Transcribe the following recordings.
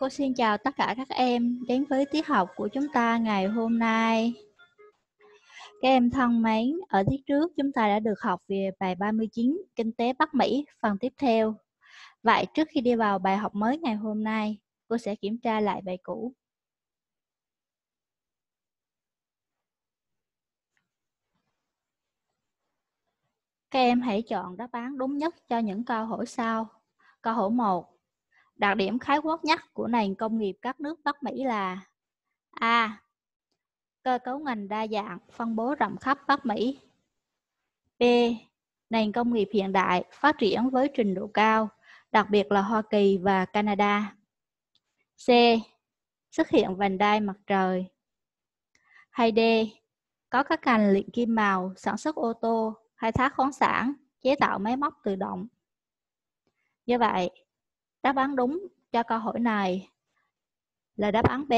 Cô xin chào tất cả các em đến với tiết học của chúng ta ngày hôm nay. Các em thân mến, ở tiết trước chúng ta đã được học về bài 39 Kinh tế Bắc Mỹ phần tiếp theo. Vậy trước khi đi vào bài học mới ngày hôm nay, cô sẽ kiểm tra lại bài cũ. Các em hãy chọn đáp án đúng nhất cho những câu hỏi sau. Câu hỏi 1 Đặc điểm khái quát nhất của nền công nghiệp các nước Bắc Mỹ là A. Cơ cấu ngành đa dạng, phân bố rộng khắp Bắc Mỹ. B. Nền công nghiệp hiện đại, phát triển với trình độ cao, đặc biệt là Hoa Kỳ và Canada. C. Xuất hiện vành đai mặt trời. Hay D. Có các ngành luyện kim màu, sản xuất ô tô, khai thác khoáng sản, chế tạo máy móc tự động. Như vậy, Đáp án đúng cho câu hỏi này là đáp án B.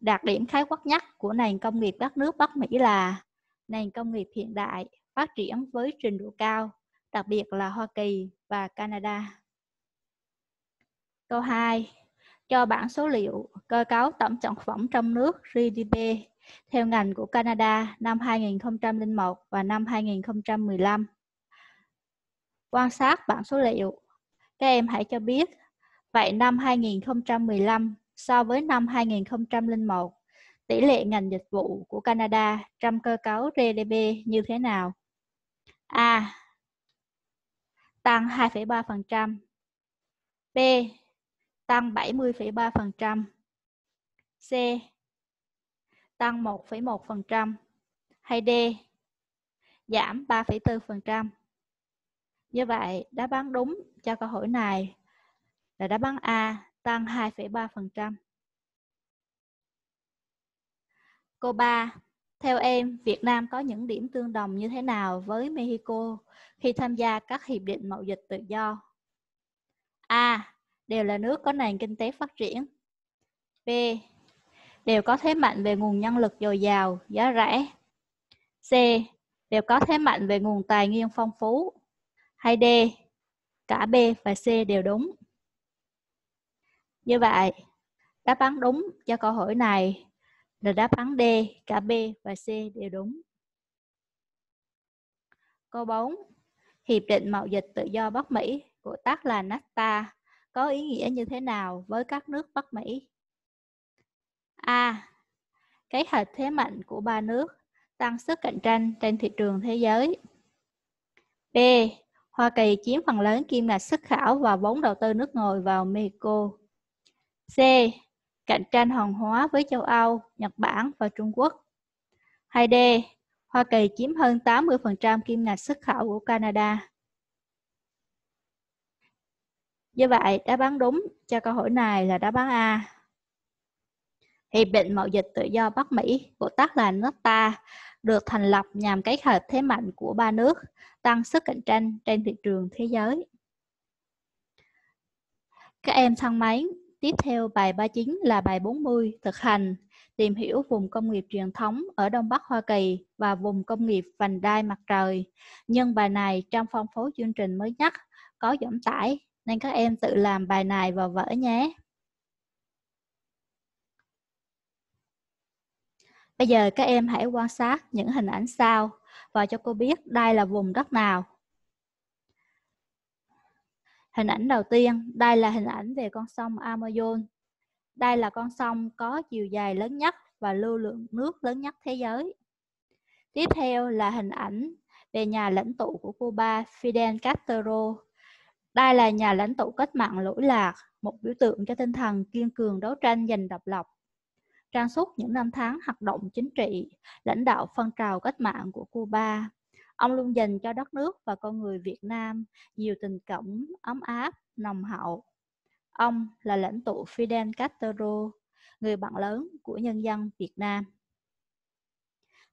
Đặc điểm khái quát nhất của nền công nghiệp các nước Bắc Mỹ là nền công nghiệp hiện đại phát triển với trình độ cao, đặc biệt là Hoa Kỳ và Canada. Câu 2. Cho bảng số liệu cơ cấu tổng sản phẩm trong nước GDP theo ngành của Canada năm 2001 và năm 2015. Quan sát bảng số liệu các em hãy cho biết, vậy năm 2015 so với năm 2001, tỷ lệ ngành dịch vụ của Canada trong cơ cấu GDP như thế nào? A. Tăng 2,3% B. Tăng 70,3% C. Tăng 1,1% hay D. Giảm 3,4%. Như vậy, đáp án đúng cho câu hỏi này là đáp án A tăng 2,3%. Câu ba, theo em, Việt Nam có những điểm tương đồng như thế nào với Mexico khi tham gia các hiệp định mậu dịch tự do? A. Đều là nước có nền kinh tế phát triển. B. Đều có thế mạnh về nguồn nhân lực dồi dào, giá rẻ. C. Đều có thế mạnh về nguồn tài nguyên phong phú. Hay D Cả B và C đều đúng. Như vậy, đáp án đúng cho câu hỏi này là đáp án D, cả B và C đều đúng. Câu 4. Hiệp định Mậu dịch Tự do Bắc Mỹ của tác là NAFTA có ý nghĩa như thế nào với các nước Bắc Mỹ? A. Cái hạch thế mạnh của ba nước tăng sức cạnh tranh trên thị trường thế giới. B. Hoa Kỳ chiếm phần lớn kim ngạch xuất khẩu và vốn đầu tư nước ngoài vào Mexico. C. Cạnh tranh hàng hóa với châu Âu, Nhật Bản và Trung Quốc. 2D. Hoa Kỳ chiếm hơn 80% kim ngạch xuất khẩu của Canada. Như vậy, đáp án đúng cho câu hỏi này là đáp án A. Hiệp định Mậu dịch Tự do Bắc Mỹ, gọi tắt là NAFTA, được thành lập nhằm kết hợp thế mạnh của ba nước, tăng sức cạnh tranh trên thị trường thế giới. Các em thân mến, tiếp theo bài 39 là bài 40 thực hành tìm hiểu vùng công nghiệp truyền thống ở Đông Bắc Hoa Kỳ và vùng công nghiệp vành đai mặt trời. Nhưng bài này trong phong phú chương trình mới nhất có giảm tải nên các em tự làm bài này và vở nhé. Bây giờ các em hãy quan sát những hình ảnh sau và cho cô biết đây là vùng đất nào. Hình ảnh đầu tiên, đây là hình ảnh về con sông Amazon. Đây là con sông có chiều dài lớn nhất và lưu lượng nước lớn nhất thế giới. Tiếp theo là hình ảnh về nhà lãnh tụ của Cuba Fidel Castro. Đây là nhà lãnh tụ cách mạng lỗi lạc, một biểu tượng cho tinh thần kiên cường đấu tranh giành độc lập trang suốt những năm tháng hoạt động chính trị, lãnh đạo phong trào cách mạng của Cuba. Ông luôn dành cho đất nước và con người Việt Nam nhiều tình cảm ấm áp, nồng hậu. Ông là lãnh tụ Fidel Castro, người bạn lớn của nhân dân Việt Nam.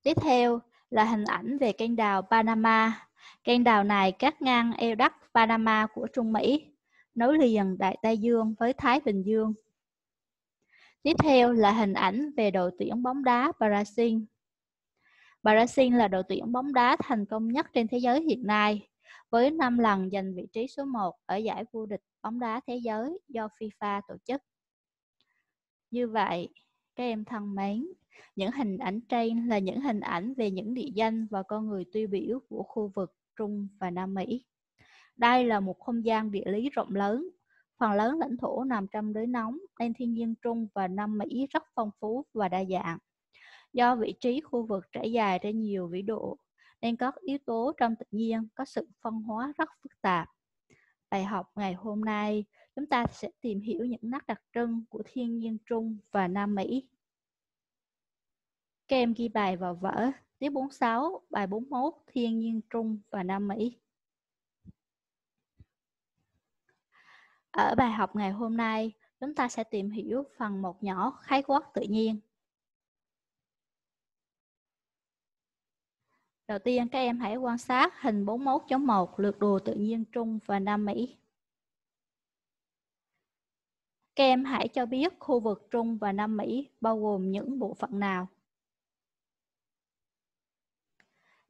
Tiếp theo là hình ảnh về kênh đào Panama. Kênh đào này cắt ngang eo đất Panama của Trung Mỹ, nối liền Đại Tây Dương với Thái Bình Dương Tiếp theo là hình ảnh về đội tuyển bóng đá Brazil. Brazil là đội tuyển bóng đá thành công nhất trên thế giới hiện nay, với 5 lần giành vị trí số 1 ở giải vô địch bóng đá thế giới do FIFA tổ chức. Như vậy, các em thân mến, những hình ảnh trên là những hình ảnh về những địa danh và con người tiêu biểu của khu vực Trung và Nam Mỹ. Đây là một không gian địa lý rộng lớn Phần lớn lãnh thổ nằm trong đới nóng nên thiên nhiên Trung và Nam Mỹ rất phong phú và đa dạng. Do vị trí khu vực trải dài trên nhiều vĩ độ nên các yếu tố trong tự nhiên có sự phân hóa rất phức tạp. Bài học ngày hôm nay, chúng ta sẽ tìm hiểu những nét đặc trưng của thiên nhiên Trung và Nam Mỹ. Các em ghi bài vào vở, tiết 46, bài 41, thiên nhiên Trung và Nam Mỹ. Ở bài học ngày hôm nay, chúng ta sẽ tìm hiểu phần một nhỏ khái quát tự nhiên. Đầu tiên, các em hãy quan sát hình 41.1 lượt đồ tự nhiên Trung và Nam Mỹ. Các em hãy cho biết khu vực Trung và Nam Mỹ bao gồm những bộ phận nào.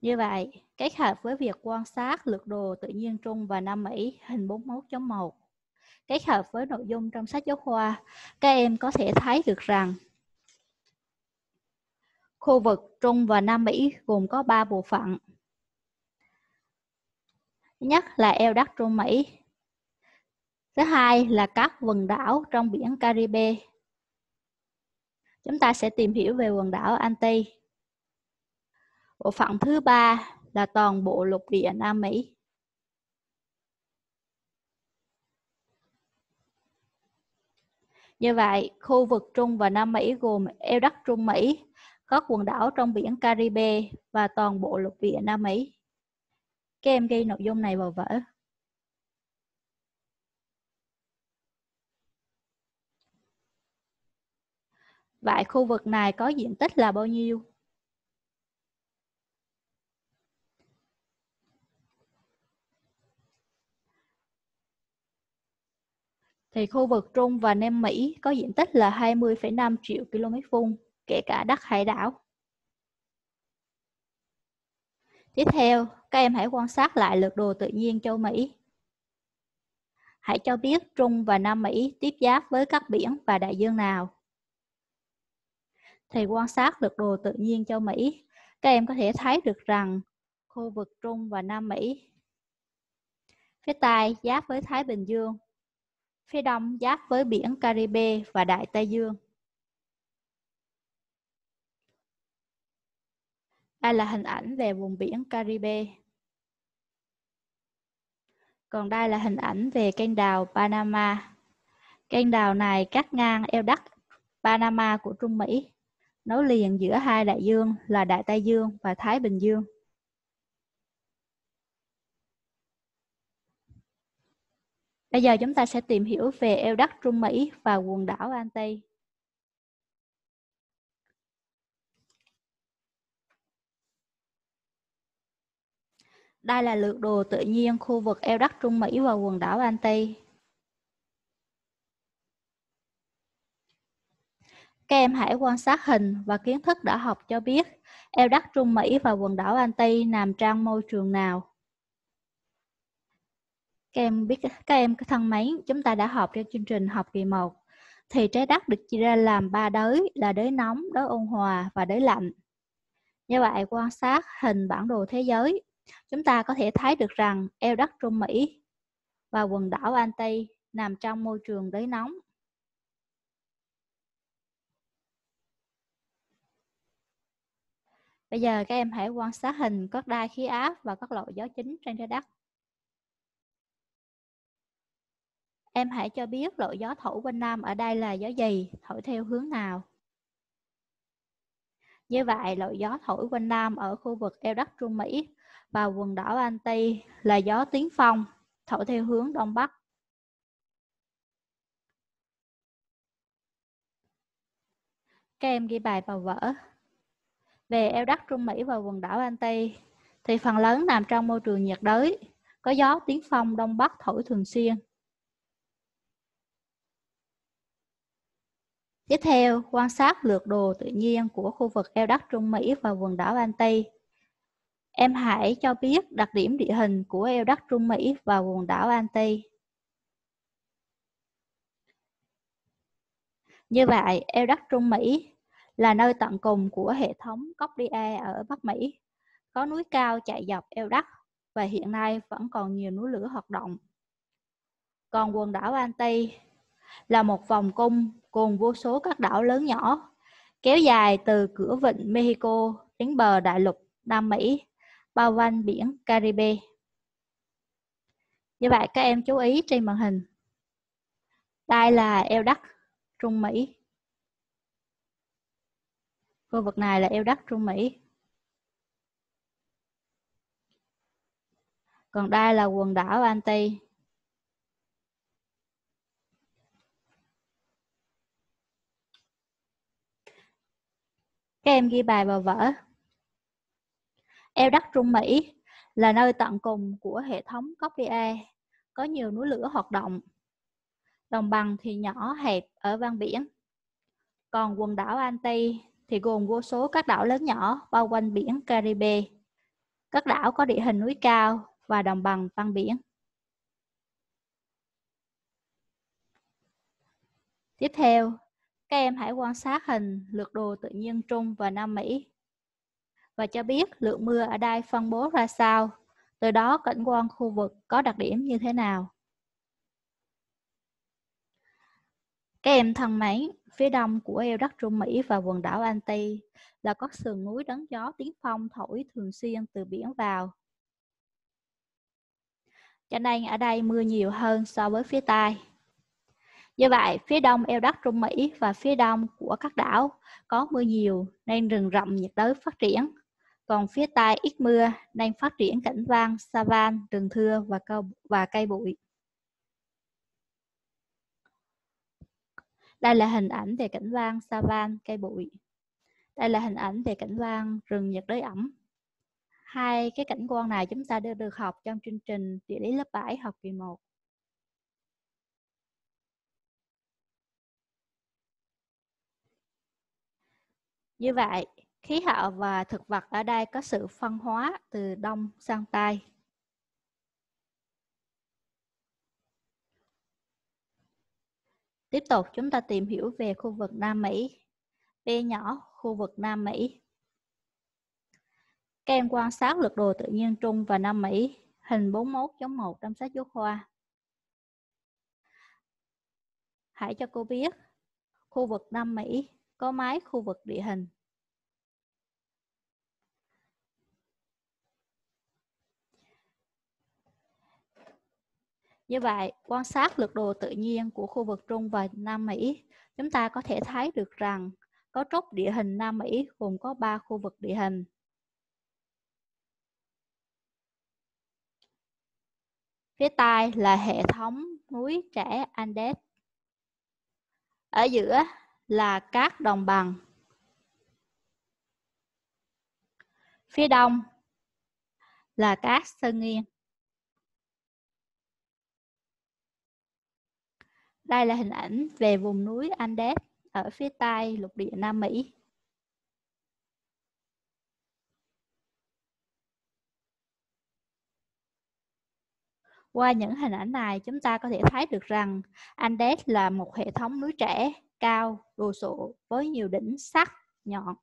Như vậy, kết hợp với việc quan sát lượt đồ tự nhiên Trung và Nam Mỹ hình 41.1, kết hợp với nội dung trong sách giáo khoa, các em có thể thấy được rằng khu vực Trung và Nam Mỹ gồm có 3 bộ phận. Thứ nhất là eo đất Trung Mỹ. Thứ hai là các quần đảo trong biển Caribe. Chúng ta sẽ tìm hiểu về quần đảo Anti. Bộ phận thứ ba là toàn bộ lục địa Nam Mỹ. Như vậy, khu vực Trung và Nam Mỹ gồm eo đất Trung Mỹ, các quần đảo trong biển Caribe và toàn bộ lục địa Nam Mỹ. Các em ghi nội dung này vào vở. Vậy khu vực này có diện tích là bao nhiêu? thì khu vực Trung và Nam Mỹ có diện tích là 20,5 triệu km vuông, kể cả đất hải đảo. Tiếp theo, các em hãy quan sát lại lượt đồ tự nhiên châu Mỹ. Hãy cho biết Trung và Nam Mỹ tiếp giáp với các biển và đại dương nào. Thì quan sát lượt đồ tự nhiên châu Mỹ, các em có thể thấy được rằng khu vực Trung và Nam Mỹ phía Tây giáp với Thái Bình Dương Phía đông giáp với biển Caribe và Đại Tây Dương. Đây là hình ảnh về vùng biển Caribe. Còn đây là hình ảnh về kênh đào Panama. Kênh đào này cắt ngang eo đất Panama của Trung Mỹ, nối liền giữa hai đại dương là Đại Tây Dương và Thái Bình Dương. Bây giờ chúng ta sẽ tìm hiểu về eo đất Trung Mỹ và quần đảo An Tây. Đây là lượt đồ tự nhiên khu vực eo đất Trung Mỹ và quần đảo An Tây. Các em hãy quan sát hình và kiến thức đã học cho biết eo đất Trung Mỹ và quần đảo An Tây nằm trong môi trường nào. Các em biết các em thân mến, chúng ta đã học trong chương trình học kỳ 1 thì trái đất được chia ra làm ba đới là đới nóng, đới ôn hòa và đới lạnh. Như vậy quan sát hình bản đồ thế giới, chúng ta có thể thấy được rằng eo đất Trung Mỹ và quần đảo Anti nằm trong môi trường đới nóng. Bây giờ các em hãy quan sát hình các đai khí áp và các loại gió chính trên trái đất. Em hãy cho biết lộ gió thổi quanh nam ở đây là gió gì, thổi theo hướng nào. Như vậy, lộ gió thổi quanh nam ở khu vực eo đất Trung Mỹ và quần đảo Anti là gió tiến phong, thổi theo hướng Đông Bắc. Các em ghi bài vào vở. Về eo đất Trung Mỹ và quần đảo Anti thì phần lớn nằm trong môi trường nhiệt đới, có gió tiến phong Đông Bắc thổi thường xuyên. Tiếp theo, quan sát lược đồ tự nhiên của khu vực eo đất Trung Mỹ và quần đảo Anti. Em hãy cho biết đặc điểm địa hình của eo đất Trung Mỹ và quần đảo Anti. Như vậy, eo đất Trung Mỹ là nơi tận cùng của hệ thống cốc DA ở Bắc Mỹ, có núi cao chạy dọc eo đất và hiện nay vẫn còn nhiều núi lửa hoạt động. Còn quần đảo Anti là một vòng cung cùng vô số các đảo lớn nhỏ, kéo dài từ cửa vịnh Mexico đến bờ đại lục Nam Mỹ, bao quanh biển Caribe. Như vậy các em chú ý trên màn hình. Đây là eo đất Trung Mỹ. Khu vực này là eo đất Trung Mỹ. Còn đây là quần đảo Anti. Các em ghi bài vào vở. Eo đất Trung Mỹ là nơi tận cùng của hệ thống Cochlea, có nhiều núi lửa hoạt động. Đồng bằng thì nhỏ hẹp ở ven biển. Còn quần đảo Anti thì gồm vô số các đảo lớn nhỏ bao quanh biển Caribe. Các đảo có địa hình núi cao và đồng bằng ven biển. Tiếp theo các em hãy quan sát hình lược đồ tự nhiên Trung và Nam Mỹ và cho biết lượng mưa ở đây phân bố ra sao, từ đó cảnh quan khu vực có đặc điểm như thế nào. Các em thân mến, phía đông của eo đất Trung Mỹ và quần đảo Anti là có sườn núi đấng gió tiến phong thổi thường xuyên từ biển vào. Cho nên ở đây mưa nhiều hơn so với phía Tây. Như vậy, phía đông eo đất Trung Mỹ và phía đông của các đảo có mưa nhiều nên rừng rậm nhiệt đới phát triển. Còn phía tây ít mưa nên phát triển cảnh vang, savan, rừng thưa và cây, và cây bụi. Đây là hình ảnh về cảnh vang, savan, cây bụi. Đây là hình ảnh về cảnh quan rừng nhiệt đới ẩm. Hai cái cảnh quan này chúng ta đã được học trong chương trình địa lý lớp 7 học kỳ 1. Như vậy, khí hậu và thực vật ở đây có sự phân hóa từ đông sang tây. Tiếp tục chúng ta tìm hiểu về khu vực Nam Mỹ. B nhỏ, khu vực Nam Mỹ. Các em quan sát lượt đồ tự nhiên Trung và Nam Mỹ, hình 41.1 trong sách giáo khoa. Hãy cho cô biết, khu vực Nam Mỹ có máy khu vực địa hình. Như vậy, quan sát lược đồ tự nhiên của khu vực Trung và Nam Mỹ, chúng ta có thể thấy được rằng có trúc địa hình Nam Mỹ gồm có 3 khu vực địa hình. Phía Tây là hệ thống núi trẻ Andes. Ở giữa là các đồng bằng. Phía đông là các sơn nghiêng. Đây là hình ảnh về vùng núi Andes ở phía tây lục địa Nam Mỹ. Qua những hình ảnh này, chúng ta có thể thấy được rằng Andes là một hệ thống núi trẻ cao, đồ sộ với nhiều đỉnh sắc nhọn.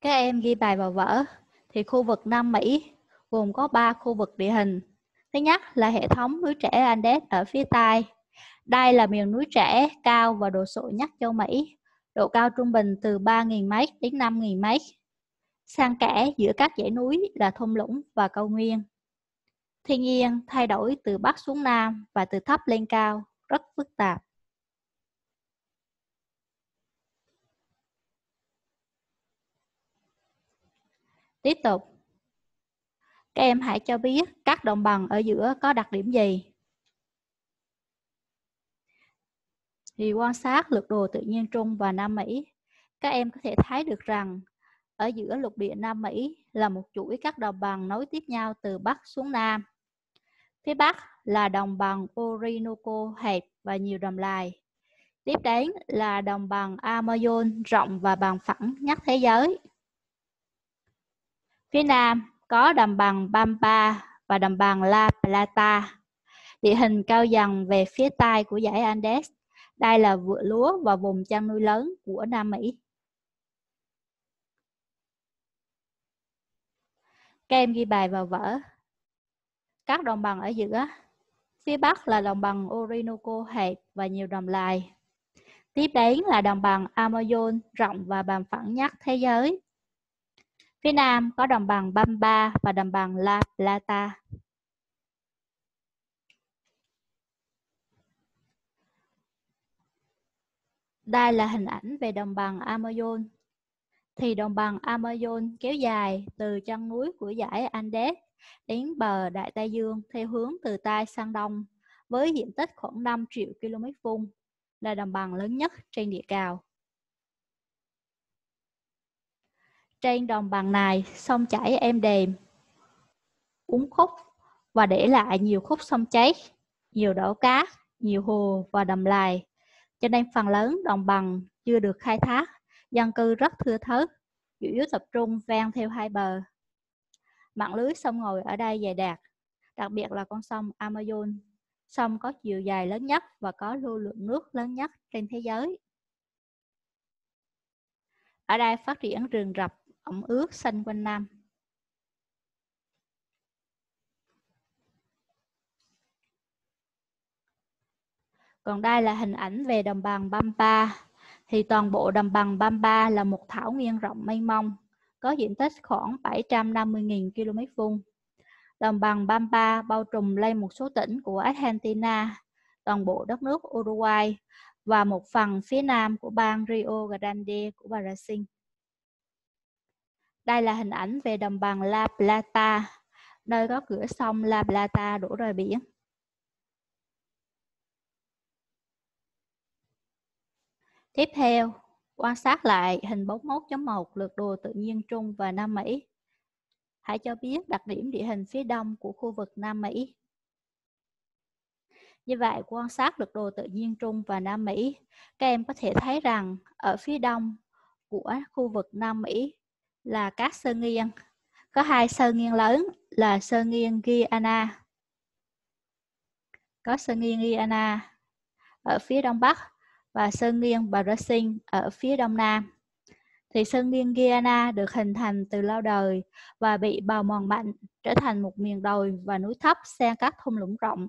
Các em ghi bài vào vở thì khu vực Nam Mỹ gồm có 3 khu vực địa hình. Thứ nhất là hệ thống núi trẻ Andes ở phía Tây. Đây là miền núi trẻ cao và đồ sộ nhất châu Mỹ, độ cao trung bình từ 3.000 m đến 5.000 m. Sang kẽ giữa các dãy núi là thung lũng và cao nguyên. Thiên nhiên thay đổi từ Bắc xuống Nam và từ thấp lên cao, rất phức tạp. Tiếp tục. Các em hãy cho biết các đồng bằng ở giữa có đặc điểm gì? Thì quan sát lược đồ tự nhiên Trung và Nam Mỹ, các em có thể thấy được rằng ở giữa lục địa Nam Mỹ là một chuỗi các đồng bằng nối tiếp nhau từ Bắc xuống Nam Phía Bắc là đồng bằng Orinoco hẹp và nhiều đầm lầy. Tiếp đến là đồng bằng Amazon rộng và bằng phẳng nhất thế giới. Phía Nam có đồng bằng Pampa và đồng bằng La Plata. Địa hình cao dần về phía tây của dãy Andes. Đây là vựa lúa và vùng chăn nuôi lớn của Nam Mỹ. Các em ghi bài vào vở các đồng bằng ở giữa. Phía Bắc là đồng bằng Orinoco hẹp và nhiều đầm lầy. Tiếp đến là đồng bằng Amazon rộng và bằng phẳng nhất thế giới. Phía Nam có đồng bằng Bamba và đồng bằng La Plata. Đây là hình ảnh về đồng bằng Amazon. Thì đồng bằng Amazon kéo dài từ chân núi của dãy Andes đến bờ Đại Tây Dương theo hướng từ Tây sang Đông với diện tích khoảng 5 triệu km vuông là đồng bằng lớn nhất trên địa cầu. Trên đồng bằng này, sông chảy êm đềm, uốn khúc và để lại nhiều khúc sông cháy, nhiều đổ cá, nhiều hồ và đầm lầy. Cho nên phần lớn đồng bằng chưa được khai thác, dân cư rất thưa thớt, chủ yếu tập trung ven theo hai bờ mạng lưới sông ngòi ở đây dày đặc, đặc biệt là con sông Amazon, sông có chiều dài lớn nhất và có lưu lượng nước lớn nhất trên thế giới. Ở đây phát triển rừng rập, ẩm ướt xanh quanh năm. Còn đây là hình ảnh về đồng bằng Pampa. Thì toàn bộ đồng bằng Pampa là một thảo nguyên rộng mênh mông, có diện tích khoảng 750.000 km vuông. Đồng bằng Pampa bao trùm lên một số tỉnh của Argentina, toàn bộ đất nước Uruguay và một phần phía nam của bang Rio Grande của Brazil. Đây là hình ảnh về đồng bằng La Plata, nơi có cửa sông La Plata đổ rời biển. Tiếp theo Quan sát lại hình bóng 1 1 lượt đồ tự nhiên Trung và Nam Mỹ. Hãy cho biết đặc điểm địa hình phía đông của khu vực Nam Mỹ. Như vậy, quan sát lượt đồ tự nhiên Trung và Nam Mỹ, các em có thể thấy rằng ở phía đông của khu vực Nam Mỹ là các sơn nghiêng. Có hai sơn nghiêng lớn là sơn nghiêng Guyana. Có sơn nghiêng Guyana ở phía đông bắc và Sơn Nghiên Brazil ở phía đông nam. Thì Sơn Nghiên Guyana được hình thành từ lâu đời và bị bào mòn mạnh, trở thành một miền đồi và núi thấp xen các thung lũng rộng.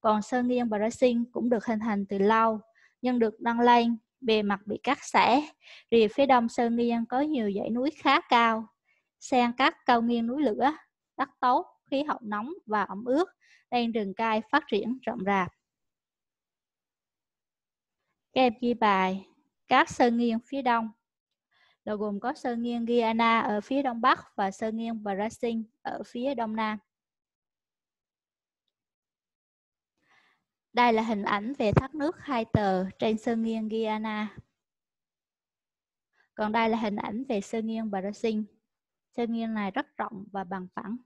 Còn Sơn Nghiên Brazil cũng được hình thành từ lâu, nhưng được nâng lên bề mặt bị cắt xẻ. Rìa phía đông Sơn Nghiên có nhiều dãy núi khá cao, xen các cao nghiêng núi lửa, đất tốt, khí hậu nóng và ẩm ướt, đang rừng cai phát triển rộng rạp. Các em ghi bài các sơn nghiêng phía đông là gồm có sơn nghiêng Guyana ở phía đông bắc và sơn nghiêng Brazil ở phía đông nam. Đây là hình ảnh về thác nước hai tờ trên sơn nghiêng Guyana. Còn đây là hình ảnh về sơn nghiêng Brazil. Sơn nghiêng này rất rộng và bằng phẳng.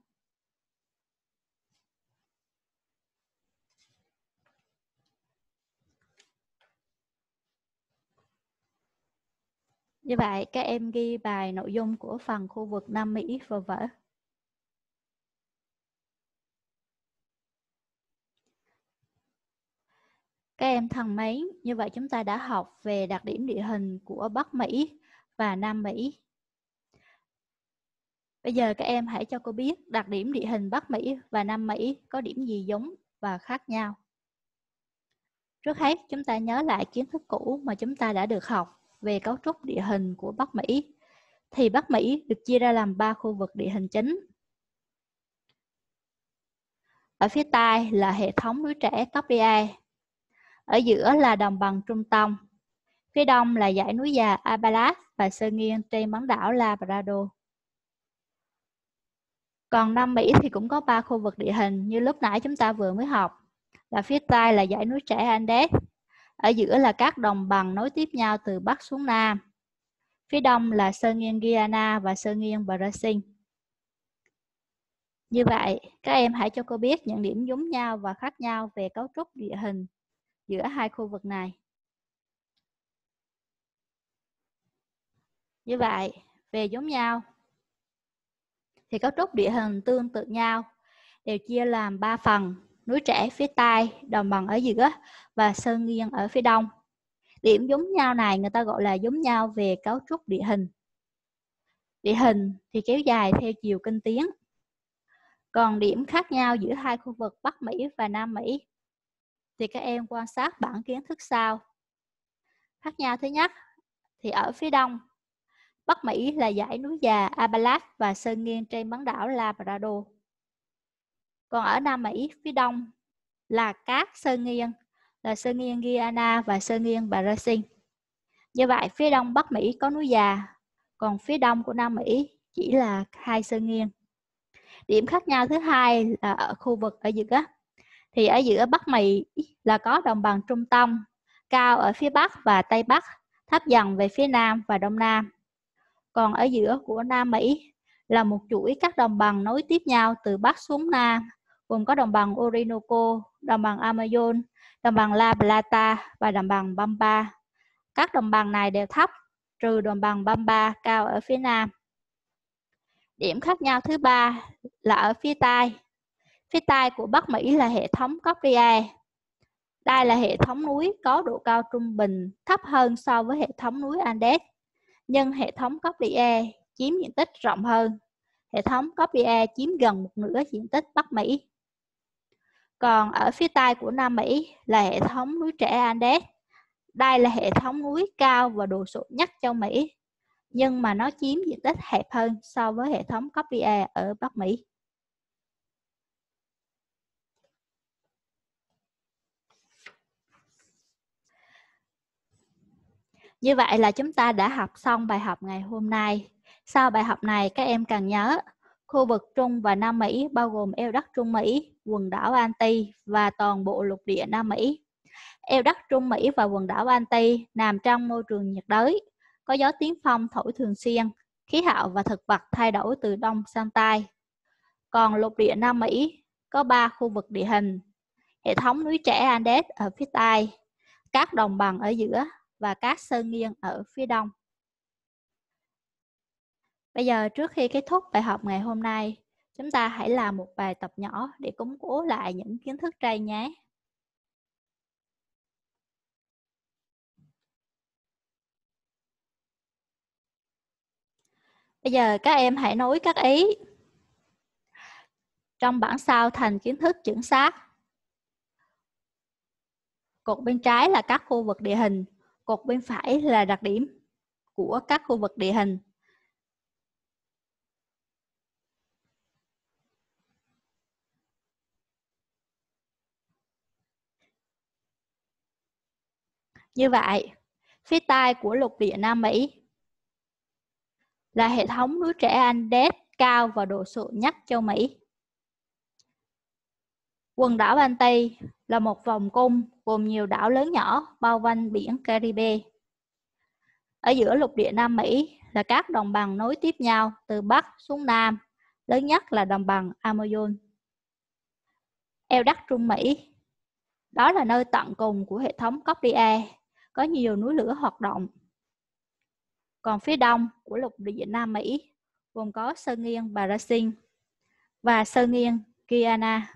Như vậy, các em ghi bài nội dung của phần khu vực Nam Mỹ vào vỡ Các em thân mến, như vậy chúng ta đã học về đặc điểm địa hình của Bắc Mỹ và Nam Mỹ. Bây giờ các em hãy cho cô biết đặc điểm địa hình Bắc Mỹ và Nam Mỹ có điểm gì giống và khác nhau. Trước hết, chúng ta nhớ lại kiến thức cũ mà chúng ta đã được học về cấu trúc địa hình của Bắc Mỹ thì Bắc Mỹ được chia ra làm 3 khu vực địa hình chính. Ở phía Tây là hệ thống núi trẻ Topia. Ở giữa là đồng bằng Trung tâm Phía Đông là dãy núi già Apalas và sơn nghiêng trên bán đảo Labrador. Còn Nam Mỹ thì cũng có 3 khu vực địa hình như lúc nãy chúng ta vừa mới học. Là phía Tây là dãy núi trẻ Andes, ở giữa là các đồng bằng nối tiếp nhau từ Bắc xuống Nam. Phía đông là Sơn Nghiêng Guyana và Sơn Nghiêng Brazil. Như vậy, các em hãy cho cô biết những điểm giống nhau và khác nhau về cấu trúc địa hình giữa hai khu vực này. Như vậy, về giống nhau, thì cấu trúc địa hình tương tự nhau đều chia làm 3 phần núi trẻ phía Tây, đồng bằng ở giữa và sơn nghiêng ở phía đông. Điểm giống nhau này người ta gọi là giống nhau về cấu trúc địa hình. Địa hình thì kéo dài theo chiều kinh tiến. Còn điểm khác nhau giữa hai khu vực Bắc Mỹ và Nam Mỹ thì các em quan sát bản kiến thức sau. Khác nhau thứ nhất thì ở phía đông, Bắc Mỹ là dãy núi già Appalach và sơn nghiêng trên bán đảo Labrador. Còn ở Nam Mỹ phía đông là các Sơn Nghiên, là Sơn Nghiên Guyana và Sơn Nghiên Brazil. Như vậy, phía đông Bắc Mỹ có núi già, còn phía đông của Nam Mỹ chỉ là hai Sơn Nghiên. Điểm khác nhau thứ hai là ở khu vực ở giữa. Thì ở giữa Bắc Mỹ là có đồng bằng trung tâm, cao ở phía Bắc và Tây Bắc, thấp dần về phía Nam và Đông Nam. Còn ở giữa của Nam Mỹ là một chuỗi các đồng bằng nối tiếp nhau từ Bắc xuống Nam gồm có đồng bằng Orinoco, đồng bằng Amazon, đồng bằng La Plata và đồng bằng Bamba. Các đồng bằng này đều thấp, trừ đồng bằng Bamba cao ở phía nam. Điểm khác nhau thứ ba là ở phía Tây. Phía Tây của Bắc Mỹ là hệ thống Cordillera. Đây là hệ thống núi có độ cao trung bình thấp hơn so với hệ thống núi Andes, nhưng hệ thống Cordillera chiếm diện tích rộng hơn. Hệ thống Cordillera chiếm gần một nửa diện tích Bắc Mỹ. Còn ở phía Tây của Nam Mỹ là hệ thống núi trẻ Andes. Đây là hệ thống núi cao và đồ sộ nhất châu Mỹ, nhưng mà nó chiếm diện tích hẹp hơn so với hệ thống Copia ở Bắc Mỹ. Như vậy là chúng ta đã học xong bài học ngày hôm nay. Sau bài học này các em cần nhớ, khu vực Trung và Nam Mỹ bao gồm eo đất Trung Mỹ, quần đảo Anti và toàn bộ lục địa Nam Mỹ. Eo đất Trung Mỹ và quần đảo Anti nằm trong môi trường nhiệt đới, có gió tiến phong thổi thường xuyên, khí hậu và thực vật thay đổi từ đông sang tây. Còn lục địa Nam Mỹ có 3 khu vực địa hình, hệ thống núi trẻ Andes ở phía tây, các đồng bằng ở giữa và các sơn nghiêng ở phía đông. Bây giờ trước khi kết thúc bài học ngày hôm nay, Chúng ta hãy làm một bài tập nhỏ để củng cố lại những kiến thức trên nhé. Bây giờ các em hãy nối các ý trong bảng sao thành kiến thức chuẩn xác. Cột bên trái là các khu vực địa hình, cột bên phải là đặc điểm của các khu vực địa hình. Như vậy, phía Tây của lục địa Nam Mỹ là hệ thống núi trẻ Andes cao và đồ sộ nhất châu Mỹ. Quần đảo Ban Tây là một vòng cung gồm nhiều đảo lớn nhỏ bao quanh biển Caribe. Ở giữa lục địa Nam Mỹ là các đồng bằng nối tiếp nhau từ Bắc xuống Nam, lớn nhất là đồng bằng Amazon. Eo đất Trung Mỹ, đó là nơi tận cùng của hệ thống Cordillera có nhiều núi lửa hoạt động. Còn phía đông của lục địa Nam Mỹ gồm có Sơn Nghiêng Brazil và Sơn Nghiêng Guyana.